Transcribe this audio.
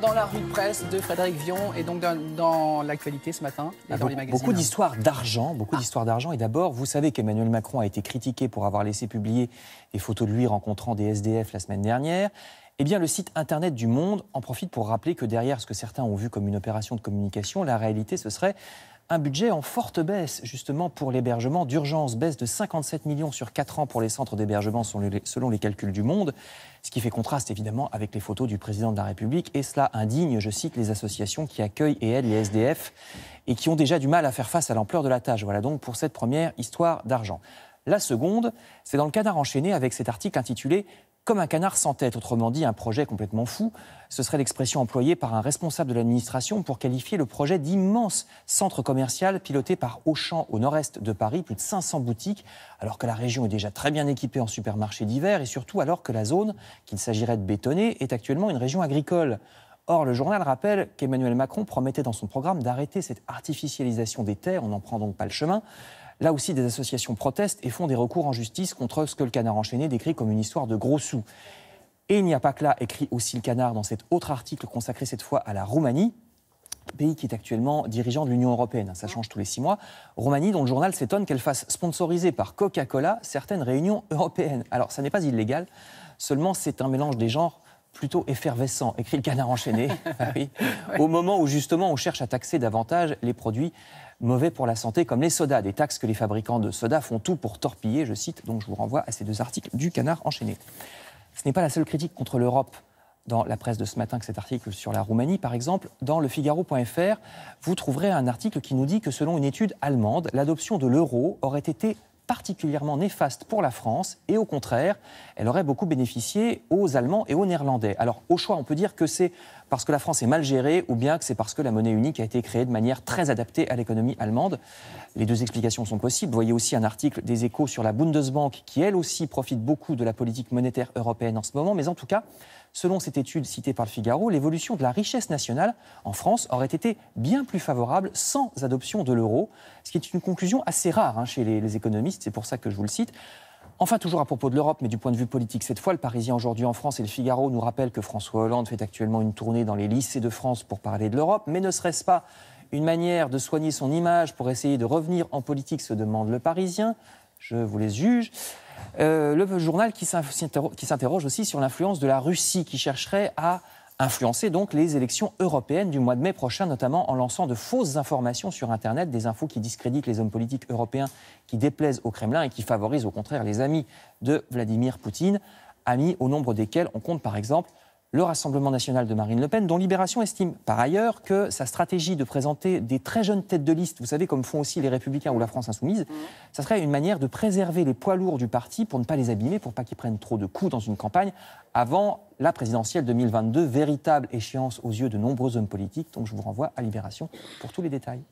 dans la rue de presse de Frédéric Vion et donc dans, l'actualité ce matin ah, dans beaucoup, les Beaucoup d'histoires d'argent, beaucoup ah. d'histoires d'argent. Et d'abord, vous savez qu'Emmanuel Macron a été critiqué pour avoir laissé publier des photos de lui rencontrant des SDF la semaine dernière. Eh bien, le site internet du Monde en profite pour rappeler que derrière ce que certains ont vu comme une opération de communication, la réalité, ce serait un budget en forte baisse justement pour l'hébergement d'urgence, baisse de 57 millions sur 4 ans pour les centres d'hébergement selon les calculs du Monde, ce qui fait contraste évidemment avec les photos du président de la République et cela indigne, je cite, les associations qui accueillent et aident les SDF et qui ont déjà du mal à faire face à l'ampleur de la tâche. Voilà donc pour cette première histoire d'argent. La seconde, c'est dans le cadre enchaîné avec cet article intitulé comme un canard sans tête, autrement dit un projet complètement fou. Ce serait l'expression employée par un responsable de l'administration pour qualifier le projet d'immense centre commercial piloté par Auchan au nord-est de Paris, plus de 500 boutiques, alors que la région est déjà très bien équipée en supermarchés d'hiver et surtout alors que la zone qu'il s'agirait de bétonner est actuellement une région agricole. Or, le journal rappelle qu'Emmanuel Macron promettait dans son programme d'arrêter cette artificialisation des terres, on n'en prend donc pas le chemin, Là aussi, des associations protestent et font des recours en justice contre ce que le canard enchaîné décrit comme une histoire de gros sous. Et il n'y a pas que là, écrit aussi le canard dans cet autre article consacré cette fois à la Roumanie, pays qui est actuellement dirigeant de l'Union européenne. Ça change tous les six mois. Roumanie, dont le journal s'étonne qu'elle fasse sponsoriser par Coca-Cola certaines réunions européennes. Alors, ça n'est pas illégal, seulement c'est un mélange des genres plutôt effervescent, écrit le canard enchaîné, ah au moment où justement on cherche à taxer davantage les produits mauvais pour la santé, comme les sodas, des taxes que les fabricants de sodas font tout pour torpiller, je cite, donc je vous renvoie à ces deux articles du canard enchaîné. Ce n'est pas la seule critique contre l'Europe dans la presse de ce matin que cet article sur la Roumanie, par exemple, dans le Figaro.fr, vous trouverez un article qui nous dit que selon une étude allemande, l'adoption de l'euro aurait été particulièrement néfaste pour la France et au contraire, elle aurait beaucoup bénéficié aux Allemands et aux Néerlandais. Alors au choix, on peut dire que c'est parce que la France est mal gérée ou bien que c'est parce que la monnaie unique a été créée de manière très adaptée à l'économie allemande. Les deux explications sont possibles. Vous voyez aussi un article des échos sur la Bundesbank qui elle aussi profite beaucoup de la politique monétaire européenne en ce moment, mais en tout cas, Selon cette étude citée par le Figaro, l'évolution de la richesse nationale en France aurait été bien plus favorable sans adoption de l'euro, ce qui est une conclusion assez rare hein, chez les, les économistes, c'est pour ça que je vous le cite. Enfin, toujours à propos de l'Europe, mais du point de vue politique cette fois, le Parisien aujourd'hui en France et le Figaro nous rappellent que François Hollande fait actuellement une tournée dans les lycées de France pour parler de l'Europe, mais ne serait-ce pas une manière de soigner son image pour essayer de revenir en politique, se demande le Parisien. Je vous les juge. Euh, le journal qui s'interroge aussi sur l'influence de la Russie, qui chercherait à influencer donc les élections européennes du mois de mai prochain, notamment en lançant de fausses informations sur Internet, des infos qui discréditent les hommes politiques européens, qui déplaisent au Kremlin et qui favorisent au contraire les amis de Vladimir Poutine, amis au nombre desquels on compte par exemple le Rassemblement national de Marine Le Pen, dont Libération estime par ailleurs que sa stratégie de présenter des très jeunes têtes de liste, vous savez, comme font aussi les Républicains ou la France Insoumise, mmh. ça serait une manière de préserver les poids lourds du parti pour ne pas les abîmer, pour ne pas qu'ils prennent trop de coups dans une campagne avant la présidentielle 2022, véritable échéance aux yeux de nombreux hommes politiques. Donc je vous renvoie à Libération pour tous les détails.